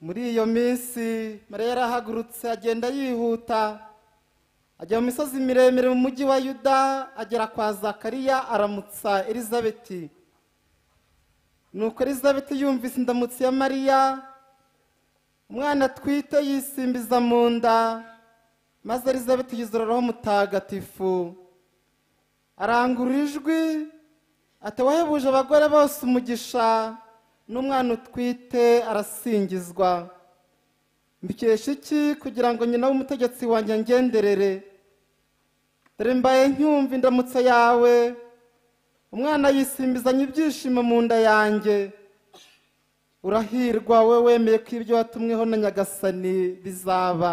muri iyo minsi mariya yarahagurutse agenda yihuta ajya mu misozi miremire mu mujyi wa yuda agera kwa zakariya aramutsa elizabeti nuko elizabeti yumvise indamutsi ya mariya umwana atwite yisimbiza mu nda maze elizabeti yuzura mutagatifu arangurura ijwi atawahebuje abagore bose umugisha n'umwana utwite arasingizwa mbikesha iki kugira ngo nyina w'umutegetsi wanjye ngenderere dore mbaye nkumva indamutso yawe umwana yisimbizanya ibyishimo mu nda yanjye urahirwa we wemeye ko ibyo watumweho na nyagasani bizaba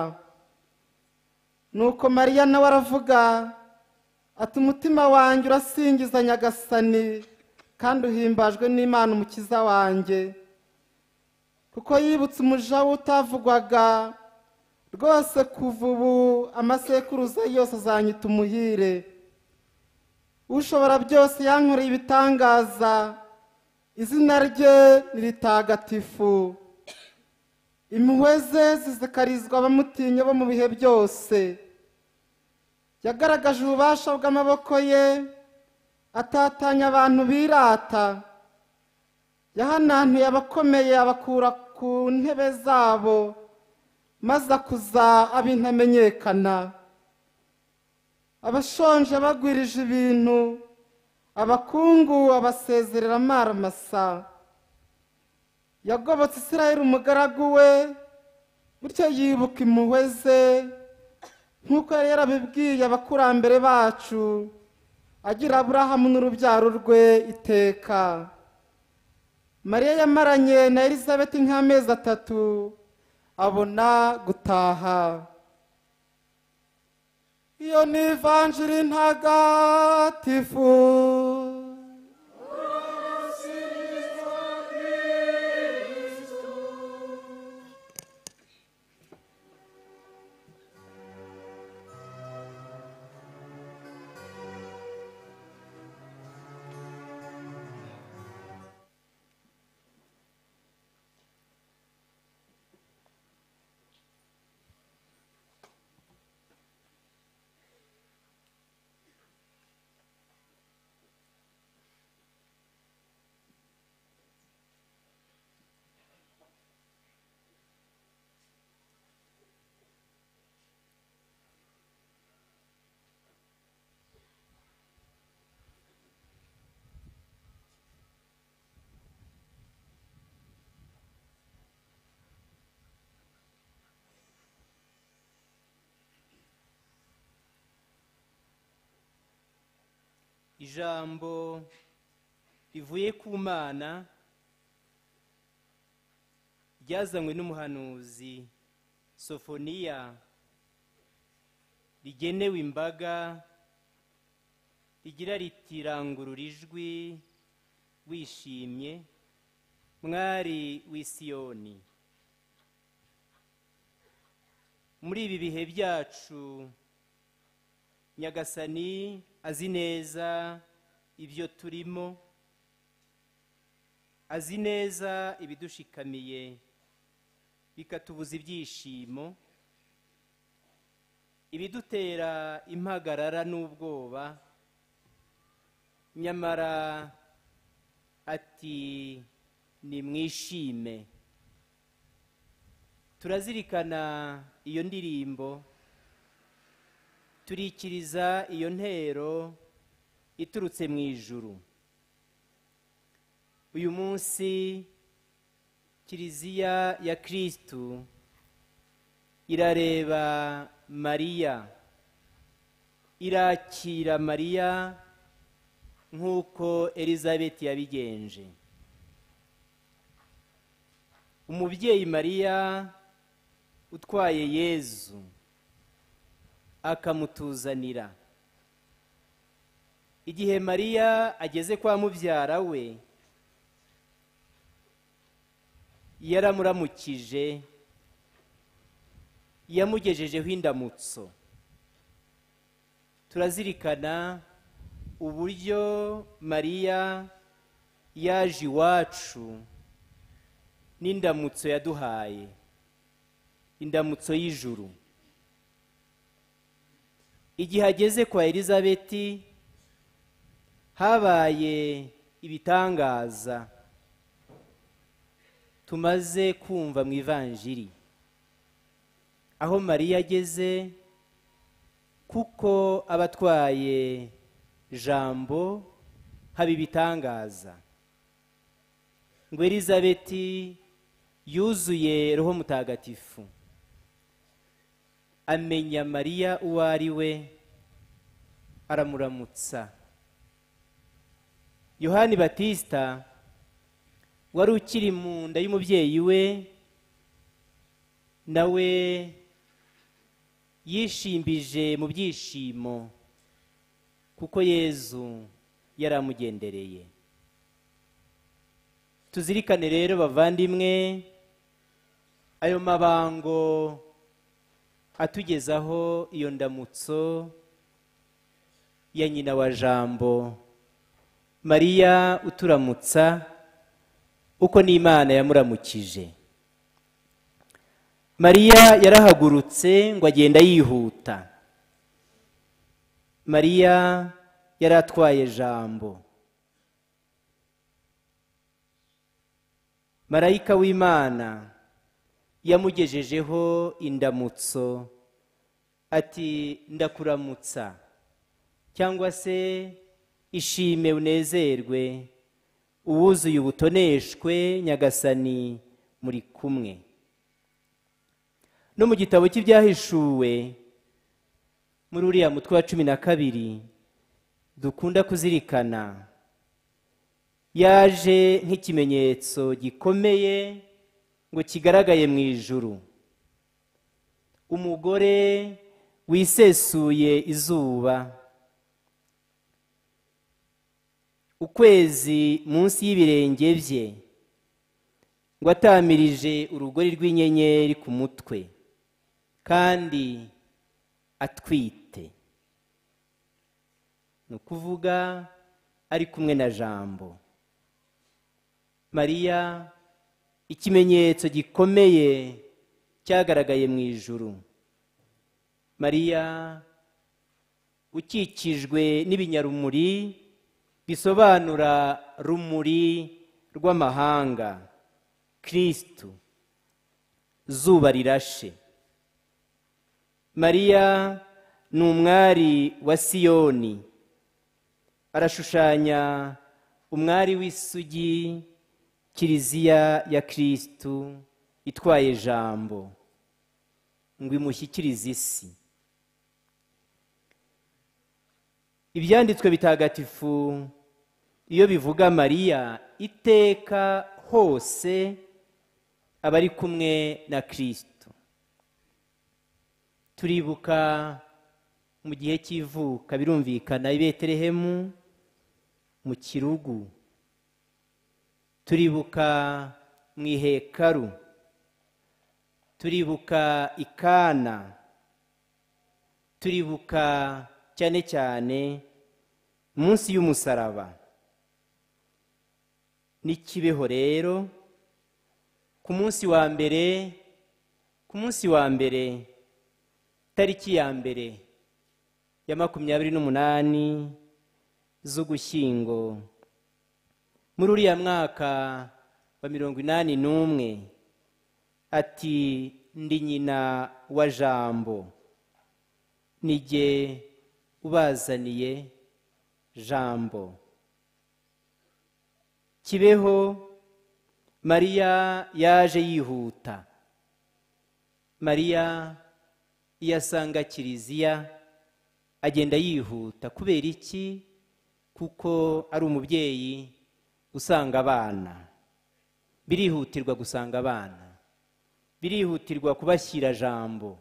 nuko mariya nawe aravuga ati umutima wanjye urasingiza nyagasani kandi uhimbajwe n'imana umukiza wanjye kuko yibutse umuja we utavugwaga rwose kuva ubu amasekuruza yose azanyita umuhire ushobora byose yankoreye ibitangaza izina rye ritagatifu impuhwe ze zizikarizwa abamutinya bo mu bihe byose yagaragaje ububasha bw'amaboko ye atatanya abantu birata yahanantuye abakomeye abakura ku ntebe zabo maze akuza abintamenyekana abashonje bagwirije ibintu abakungu abasezerera amaramasa yagobotse isirayeli umugaragu we gutyo yibuka impuhwe ze nk'uko yari yarabibwiye abakurambere bacu agira aburahamu n'urubyaro rwe iteka mariya yamaranye na elizabeth nk'amezi atatu abona gutaha iyo ni ivanjiri ntagatifu ijambo rivuye ku mana ryazanywe n'umuhanuzi sofoniya rigenewe imbaga rigira riti rangurura ijwi wishimye mwari w'isiyoni muri ibi bihe byacu nyagasani azi neza ibyo turimo azi neza ibidushikamiye bikatubuza ibyishimo ibidutera impagarara n'ubwoba nyamara ati nimwishime turazirikana iyo ndirimbo turikiriza iyo ntero iturutse mu ijuru uyu munsi kiliziya ya kirisitu irareba mariya irakira mariya nk'uko elizabeth yabigenje umubyeyi mariya utwaye yezu akamutuzanira igihe mariya ageze kwa mubyara we yaramuramukije yamugejejeho indamutso turazirikana uburyo mariya yaje iwacu n'indamutso yaduhaye indamutso y'ijuru igihe ageze kwa elizabeti habaye ibitangaza tumaze kumva mu ivanjiri aho mariya ageze kuko aba atwaye jambo haba ibitangaza ngo elizabeti yuzuye roho mutagatifu amenya mariya uwo ari we aramuramutsa yohani batisita wari ukiri mu nda y'umubyeyi we nawe yishimbije mu byishimo kuko yezu yari amugendereye tuzirikane rero bavandimwe ayo mabango atugezaho iyo ndamutso ya nyina wa jambo mariya uturamutsa uko n'imana yamuramukije mariya yarahagurutse ngo agenda yihuta mariya yari atwaye jambo marayika w'imana yamugejejeho indamutso ati ndakuramutsa cyangwa se ishime unezerwe uwuzuye ubutoneshwe nyagasani muri kumwe no mu gitabo cy'ibyahishuwe muri uriya mutwe wa cumi na kabiri dukunda kuzirikana yaje nk'ikimenyetso gikomeye ngo kigaragaye mu ijuru umugore wisesuye izuba ukwezi munsi y'ibirenge bye ngo atamirije urugori rw'inyenyeri ku mutwe kandi atwite ni ukuvuga ari kumwe na jambo mariya ikimenyetso gikomeye cyagaragaye mu ijuru mariya ukikijwe n'ibinyarumuri bisobanura rumuri rw'amahanga kirisitu zuba rirashe mariya ni umwari wa siyoni arashushanya umwari w'isugi kiliziya ya kirisitu itwaye ijambo ngo imushyikirize isi ibyanditswe bitagatifu iyo bivuga mariya iteka hose aba ari kumwe na kirisito turibuka mu gihe cy'ivuka birumvikana i betelehemu mu kirugu turibuka mu ihekaru turibuka ikana turibuka cyane cyane munsi y'umusaraba n'ikibeho rero ku munsi wa mbere ku munsi wa mbere tariki ya mbere ya makumyabiri n'umunani z'ugushyingo muri uriya mwaka wa mirongo inani n'umwe ati ndi nyina wa jambo nige ubazaniye jambo kibeho mariya yaje yihuta mariya iyo asanga kiliziya agenda yihuta kubera iki kuko ari umubyeyi usanga abana birihutirwa gusanga abana birihutirwa kubashyira jambo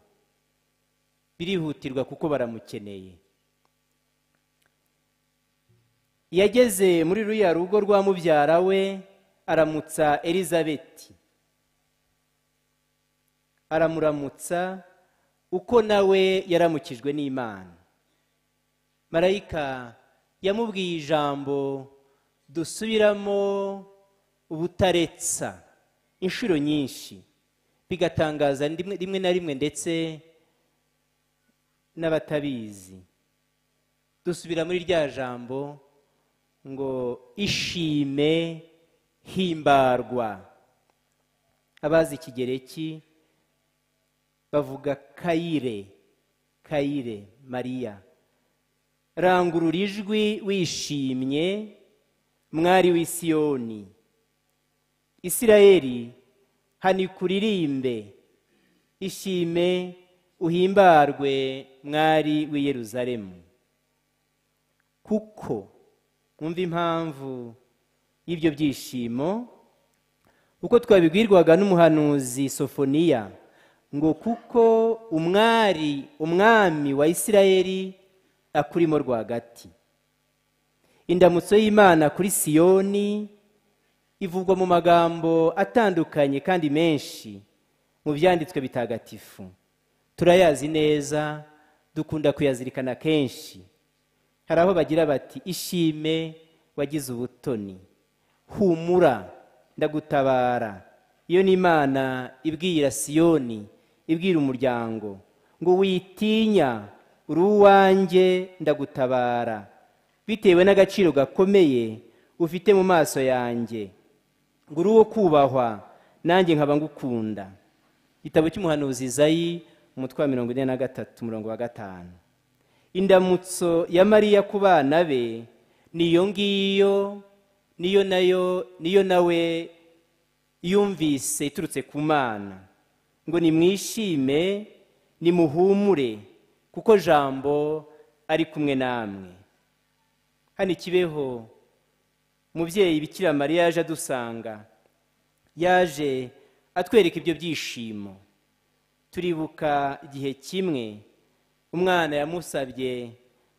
birihutirwa kuko baramukeneye yageze muri ruriya rugo rwa mubyara we aramutsa elizabeti aramuramutsa uko nawe yaramukijwe n'imana marayika yamubwiye ijambo dusubiramo ubutaretsa inshuro nyinshi bigatangaza rimwe na rimwe ndetse n'abatabizi dusubira muri rya jambo ngo ishime himbarwa abazi ikigereki bavuga kayire kayire mariya rangurura ijwi wishimye mwari w'isiyoni isirayeli hano ikuririmbe ishime uhimbarwe mwari w'i Yeruzalemu kuko mwumva impamvu y'ibyo byishimo uko twabibwirwaga n'umuhanuzi sofoniya ngo kuko umwari umwami wa isirayeli akurimo rwagati indamutso y'imana kuri siyoni ivugwa mu magambo atandukanye kandi menshi mu byanditswe bitagatifu turayazi neza dukunda kuyazirikana kenshi hari aho bagira bati ishime wagize ubutoni humura ndagutabara iyo ni imana ibwira siyoni ibwira umuryango ngo witinya uri uwanjye ndagutabara bitewe n'agaciro gakomeye ufite mu maso yanjye nguru uwo kubahwa nanjye nkaba ngukunda igitabo cy'umuhanuzi zayi umutwe wa mirongo ine na gatatu umurongo wa gatanu indamutso ya mariya ku bana be niyo ngiyo niyo nayo niyo nawe yumvise iturutse ku mana ngo nimwishime nimuhumure kuko jambo ari kumwe namwe hano ikibeho umubyeyi bikira mariya yaje adusanga yaje atwereka ibyo byishimo turibuka igihe kimwe umwana yamusabye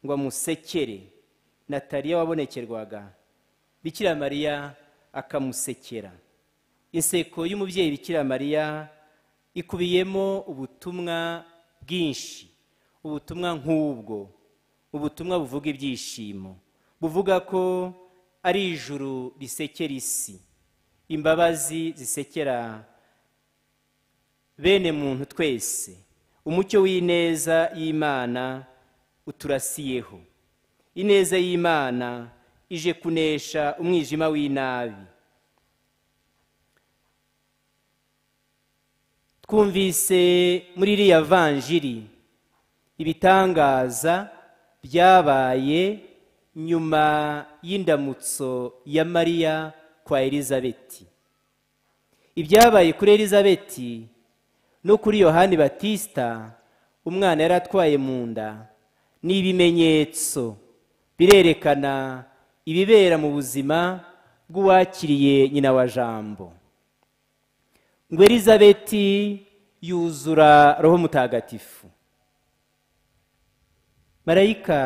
ngo amusekere nataliya wabonekerwaga bikira mariya akamusekera inseko y'umubyeyi bikira mariya ikubiyemo ubutumwa bwinshi ubutumwa nk'ubwo ubutumwa buvuga ibyishimo buvuga ko ari ijuru risekera isi imbabazi zisekera bene muntu twese umucyo w'ineza y'imana uturasiyeho ineza y'imana ije kunesha umwijima w'inabi twumvise muri iriya vanjiri ibitangaza byabaye nyuma y'indamutso ya mariya kwa elizabeti ibyabaye kuri elizabeti no kuri yohani batisita umwana yari atwaye mu nda ni ibimenyetso birerekana ibibera mu buzima bw'uwakiriye nyina wa jambo ngo elizabeti yuzura roho mutagatifu marayika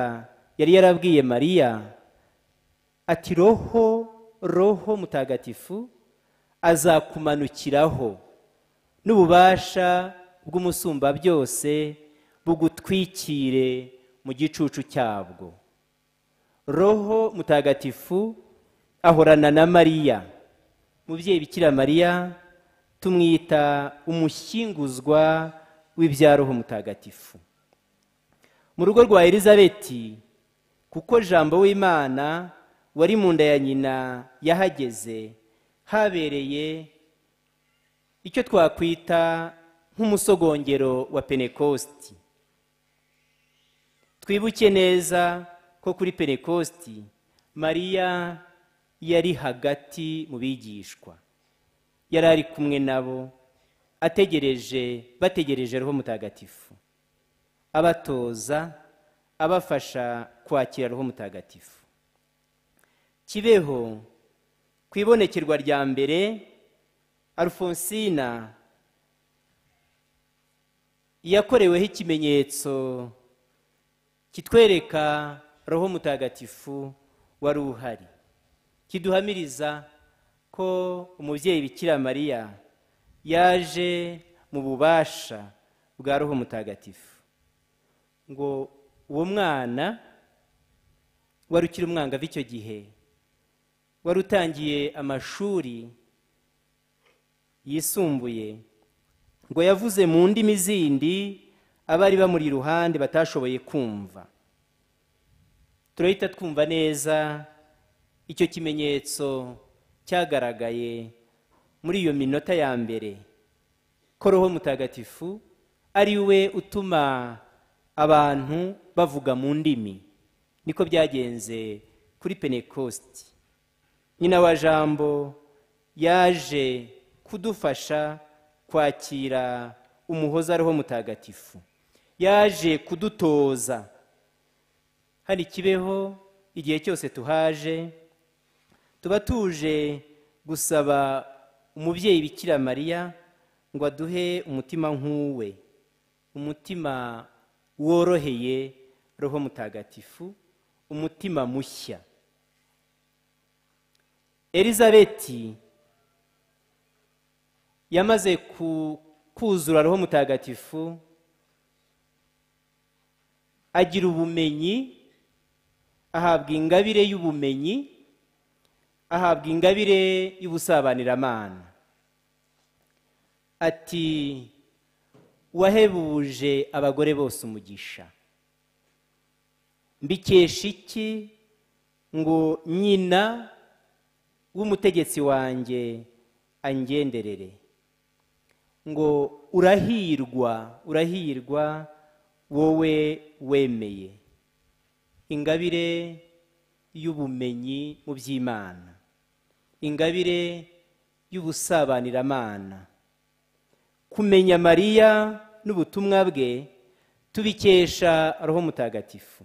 yari yarabwiye mariya ati roho roho mutagatifu azakumanukiraho n'ububasha bw'umusumbabyose bugutwikire mu gicucu cyabwo roho mutagatifu ahorana na mariya mubyeyi bikira mariya tumwita umushyinguzwa w'ibya roho mutagatifu mu rugo rwa elizabeti kuko jambo w'imana wari mu nda ya nyina yahageze habereye icyo twakwita nk'umusogongero wa Penekosti twibuke neza ko kuri Penekosti mariya yari hagati mu bigishwa yari ari kumwe nabo ategereje bategereje roho mutagatifu abatoza abafasha kwakira roho mutagatifu kibeho ku ibonekerwa rya mbere alfonsina yakoreweho ikimenyetso kitwereka roho mutagatifu wari uhari kiduhamiriza ko umubyeyi bikira mariya yaje mu bubasha bwa roho mutagatifu ngo uwo mwana wari ukiri umwangavu icyo gihe wari utangiye amashuri yisumbuye ngo yavuze mu ndimi zindi abari bamuri iruhande batashoboye kumva turahita twumva neza icyo kimenyetso cyagaragaye muri iyo minota ya mbere ko roho mutagatifu ari we utuma abantu bavuga mu ndimi niko byagenze kuri penekositi nyina wa jambo yaje kudufasha kwakira umuhoza roho mutagatifu yaje kudutoza hari kibeho igihe cyose tuhaje tuba tuje gusaba umubyeyi bikira mariya ngo aduhe umutima nk'uwe umutima woroheye roho mutagatifu umutima mushya elizabeti yamaze kuzura roho mutagatifu agira ubumenyi ahabwa ingabire y'ubumenyi ahabwa ingabire y'ubusabaniramana ati wahebuje abagore bose umugisha mbikesha iki ngo nyina w'umutegetsi wanjye angenderere ngo urahirwa urahirwa wowe wemeye ingabire y'ubumenyi mu by'imana ingabire y'ubusabaniramana kumenya mariya n'ubutumwa bwe tubikesha roho mutagatifu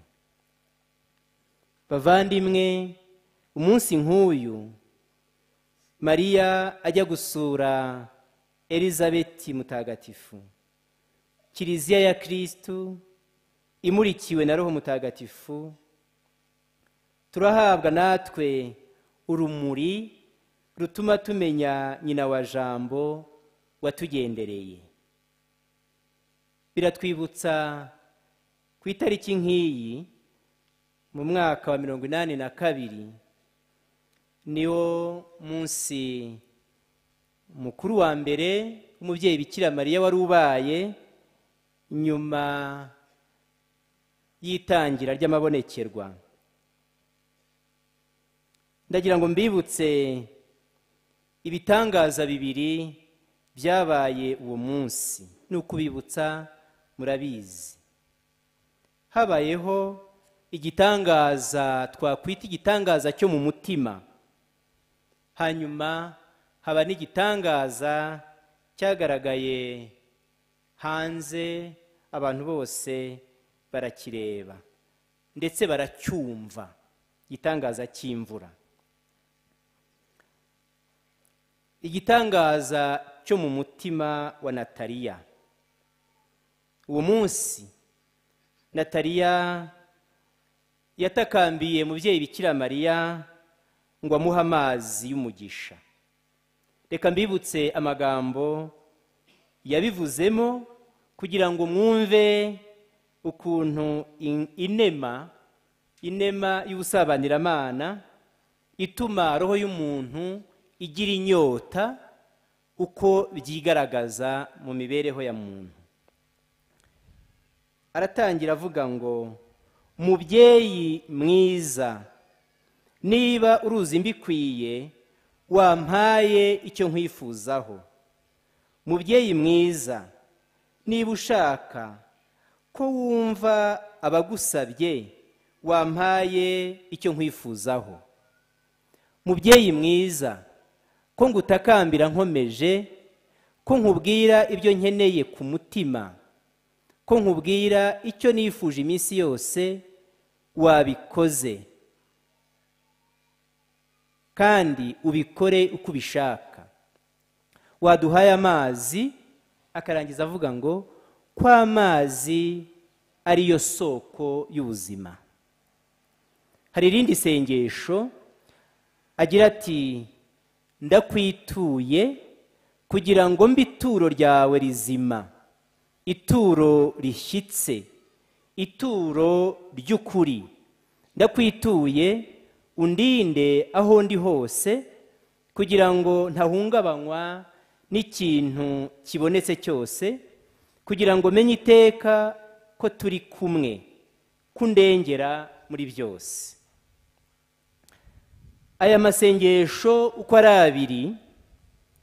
bavandimwe umunsi nk'uyu mariya ajya gusura elizabeti mutagatifu kiliziya ya kirisitu imurikiwe na roho mutagatifu turahabwa natwe urumuri rutuma tumenya nyina wa jambo watugendereye biratwibutsa ku itariki nk'iyi mu mwaka wa mirongo inani na kabiri niwo munsi mukuru wa mbere w'umubyeyi bikira mariya wari ubaye nyuma y'itangira ry'amabonekerwa ndagira ngo mbibutse ibitangaza bibiri byabaye uwo munsi ni ukubibutsa murabizi habayeho igitangaza twakwita igitangaza cyo mu mutima hanyuma haba n'igitangaza cyagaragaye hanze abantu bose barakireba ndetse baracyumva igitangaza cy'imvura igitangaza cyo mu mutima wa nataliya uwo munsi nataliya yatakambiye mubyeyi bikira mariya ngo amuhe amazi y'umugisha reka mbibutse amagambo yabivuzemo kugira ngo mwumve ukuntu inema inema y'ubusabaniramana ituma roho y'umuntu igira inyota uko byigaragaza mu mibereho ya muntu aratangira avuga ngo mubyeyi mwiza niba uruzi mbikwiye wampaye icyo nkwifuzaho mubyeyi mwiza niba ushaka ko wumva abagusabye wampaye icyo nkwifuzaho mubyeyi mwiza ko ngutakambira nkomeje ko nkubwira ibyo nkeneye ku mutima ko nkubwira icyo nifuje iminsi yose wabikoze kandi ubikore uko ubishaka waduhaye amazi akarangiza avuga ngo ko amazi yo soko y'ubuzima hari irindi sengesho agira ati ndakwituye kugira ngo mbe ituro ryawe rizima ituro rishyitse ituro ry'ukuri ndakwituye undinde aho ndi hose kugira ngo ntahungabanywa n'ikintu kibonetse cyose kugira ngo menye iteka ko turi kumwe kundengera muri byose aya masengesho uko ari abiri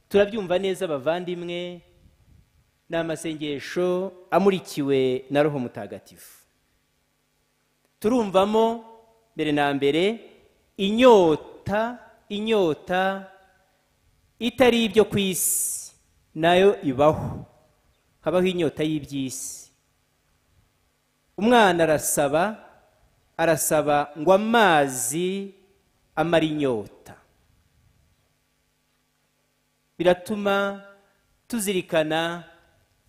turabyumva neza abavandimwe ni amasengesho amurikiwe na roho mutagatifu turumvamo mbere na mbere inyota inyota itari ibyo ku isi nayo ibaho habaho inyota y'iby'isi umwana arasaba arasaba ngo amazi amara inyota biratuma tuzirikana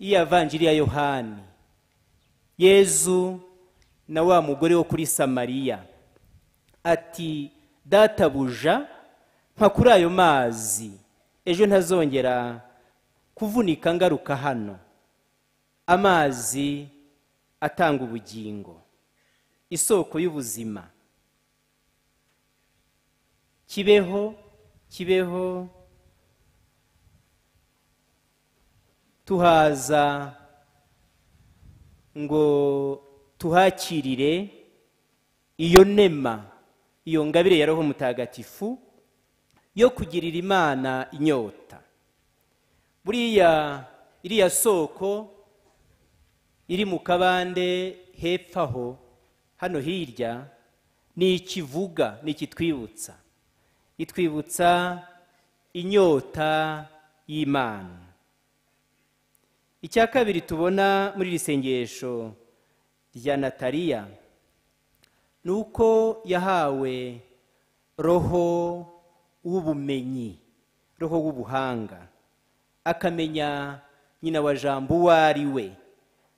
ya vanjiri ya yohani yezu na wa mugore wo kuri samariya ati databuja mpa kuri ayo mazi ejo ntazongera kuvunika ngaruka hano amazi atanga ubugingo isoko y'ubuzima kibeho kibeho tuhaza ngo tuhakirire iyo nema iyo ngabire ya roho mutagatifu yo kugirira imana inyota buriya iriya soko iri mu kabande hepfo aho hano hirya ni ikivuga ni ikitwibutsa itwibutsa inyota y'imana icya kabiri tubona muri iri sengesho rya nataliya ni uko yahawe roho w'ubumenyi roho w'ubuhanga akamenya nyina wa jambo uwo ari we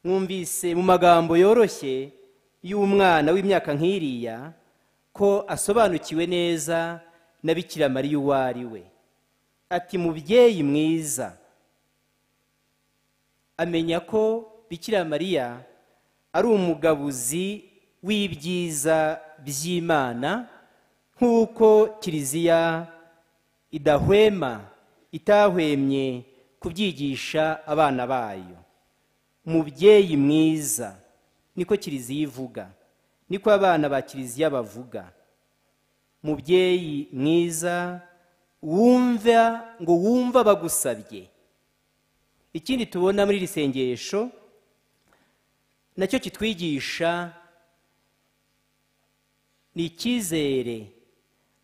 mwumvise mu magambo yoroshye y'umwana w'imyaka nk'iriya ko asobanukiwe neza na bikira mariya uwo ari we ati mubyeyi mwiza amenya ko bikira mariya ari umugabuzi w'ibyiza by'imana nk'uko kiliziya idahwema itahwemye kubyigisha abana bayo mubyeyi mwiza niko kiliziya ivuga niko abana ba kiliziya bavuga mubyeyi mwiza wumva ngo wumva bagusabye ikindi tubona muri iri sengesho nacyo kitwigisha ni icyizere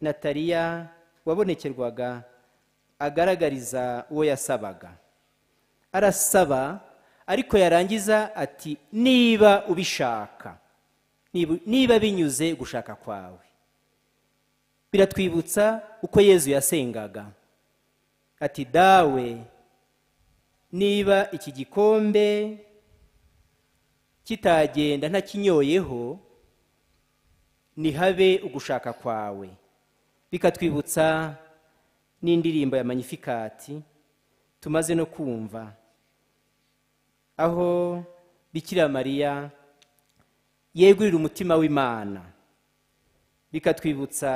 nataliya wabonekerwaga agaragariza uwo yasabaga arasaba ariko yarangiza ati niba ubishaka niba binyuze gushaka kwawe biratwibutsa uko yezu yasengaga ati dawe niba iki gikombe kitagenda ntakinyoyeho nihabe ugushaka kwawe bikatwibutsa n'indirimbo ya magnificati tumaze no kumva aho bikira mariya yegurira umutima w'imana bikatwibutsa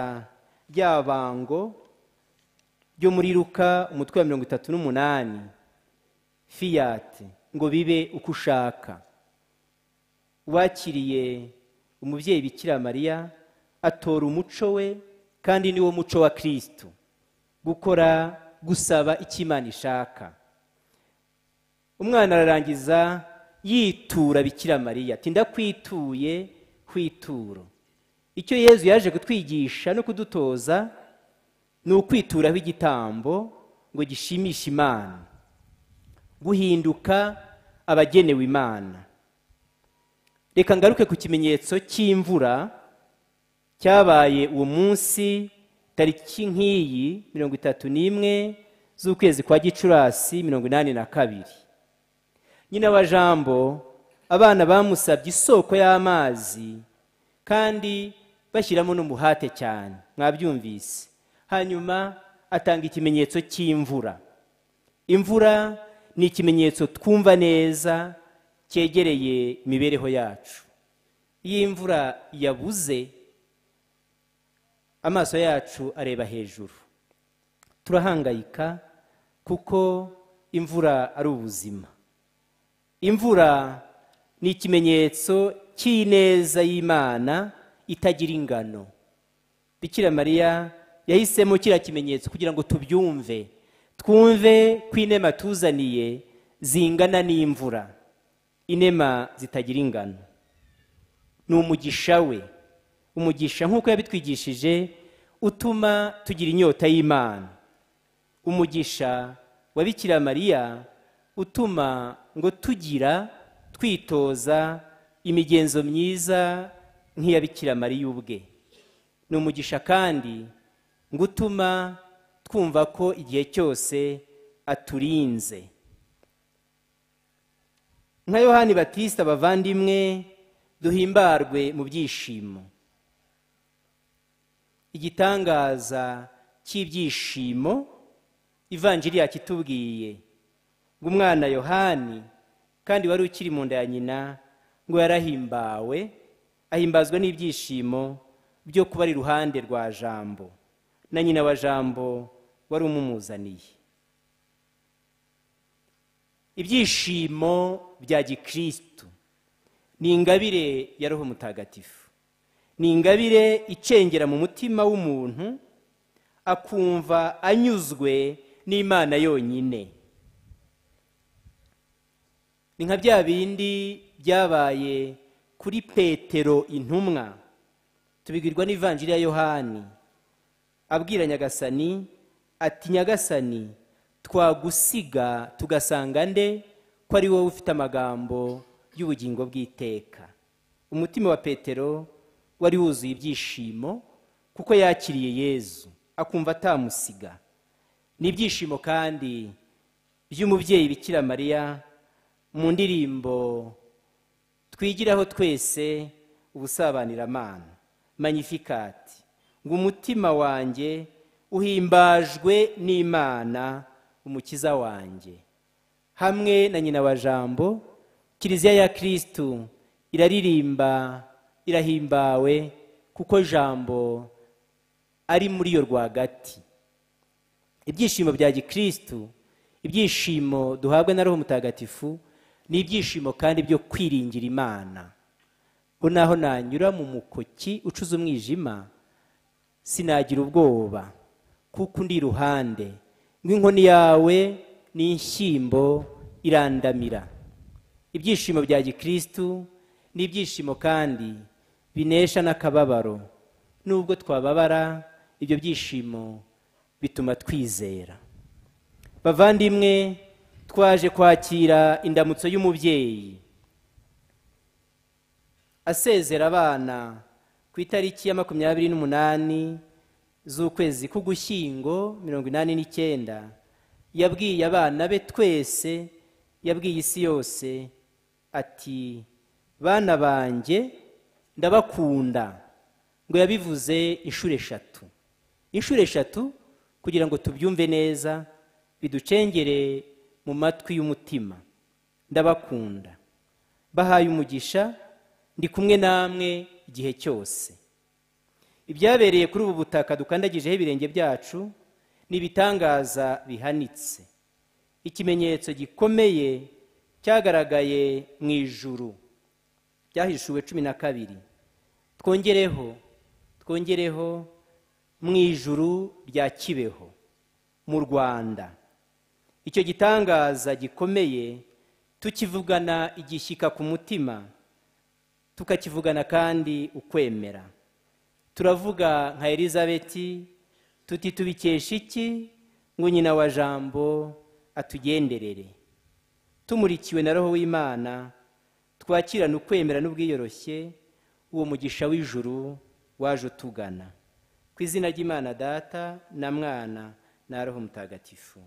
rya bango ryo muri ruka umutwe wa mirongo itatu n'umunani fiyati ngo bibe uko ushaka wakiriye umubyeyi bikira mariya atora umuco we kandi ni wo muco wa kirisitu gukora gusaba icyo imana ishaka umwana ararangiza yitura bikira mariya ati ndakwituye ku ituro icyo yezu yaje kutwigisha no kudutoza ni ukwituraho igitambo ngo gishimishe imana guhinduka abagenewe imana reka ngaruke ku kimenyetso cy'imvura cyabaye uwo munsi tariki nk'iyi mirongo itatu n'imwe z'ukwezi kwa gicurasi mirongo inani na kabiri nyina wa jambo abana bamusabye isoko y'amazi kandi bashyiramo n'umuhate cyane mwabyumvise hanyuma atanga ikimenyetso cy'imvura imvura ni ikimenyetso twumva neza cyegereye imibereho yacu iyo imvura yabuze amaso yacu areba hejuru turahangayika kuko imvura ari ubuzima imvura ni ikimenyetso cy'ineza y'imana itagira ingano bikira mariya yahisemo kiriya kimenyetso kugira ngo tubyumve twumve ko inema tuzaniye zingana n'imvura inema zitagira ingano ni umugisha we umugisha nk'uko yabitwigishije utuma tugira inyota y'imana umugisha wa bikira mariya utuma ngo tugira twitoza imigenzo myiza nk'iya bikira mariya ubwe ni umugisha kandi ngo utuma twumva ko igihe cyose aturinze nka yohani batisita bavandimwe duhimbarwe mu byishimo igitangaza cy'ibyishimo ivanjiri yakitubwiye ngo umwana yohani kandi wari ukiri mu nda ya nyina ngo yarahimbawe ahimbazwa n'ibyishimo byo kuba ari iruhande rwa jambo na nyina wa jambo wari umumuzaniye ibyishimo bya gikirisitu ni ingabire ya roho mutagatifu ni ingabire icengera mu mutima w'umuntu akumva anyuzwe n'imana yonyine ni nka bya bindi byabaye kuri petero intumwa tubigirwa n'ivanjiri ya yohani abwira nyagasani ati nyagasani twagusiga tugasanga nde ko ari wowe ufite amagambo y'ubugingo bw'iteka umutima wa petero wari wuzuye ibyishimo kuko yakiriye yezu akumva atamusiga ni ibyishimo kandi by'umubyeyi bikira mariya mu ndirimbo twigiraho twese ubusabanira amana manyifikati ngo umutima wanjye uhimbajwe n'imana umukiza wanjye hamwe na nyina wa jambo kiliziya ya kirisitu iraririmba irahimbawe kuko jambo ari muri yo rwagati ibyishimo bya gikirisitu ibyishimo duhabwe na roho mutagatifu ni ibyishimo kandi byo kwiringira imana bo naho nanyura mu mukoki ucuze umwijima sinagira ubwoba kuko undi iruhande nk'inkoni yawe n'inshyimbo irandamira ibyishimo bya gikirisitu n’ibyishimo kandi binesha n'akababaro nubwo twababara ibyo byishimo bituma twizera bavandimwe twaje kwakira indamutso y'umubyeyi asezera abana ku itariki ya makumyabiri n'umunani z'ukwezi k'ugushyingo mirongo inani n'icyenda yabwiye abana be twese yabwiye isi yose ati bana banjye ndabakunda ngo yabivuze inshuro eshatu inshuro eshatu kugira ngo tubyumve neza biducengere mu matwi y'umutima ndabakunda bahaye umugisha ndi kumwe namwe igihe cyose ibyabereye kuri ubu butaka dukandagijeho ibirenge byacu ni ibitangaza bihanitse ikimenyetso gikomeye cyagaragaye mu ijuru byahishuwe cumi na kabiri twongereho twongereho mu ijuru rya kibeho mu rwanda icyo gitangaza gikomeye tukivugana igishyika ku mutima tukakivugana kandi ukwemera turavuga nka elizabeti tuti tubikesha iki ngo nyina wa jambo atugenderere tumurikiwe na roho w'imana twakirana ukwemera n'ubwiyoroshye uwo mugisha w'ijuru waje utugana ku izina ry'imana data na mwana na roho mutagatifu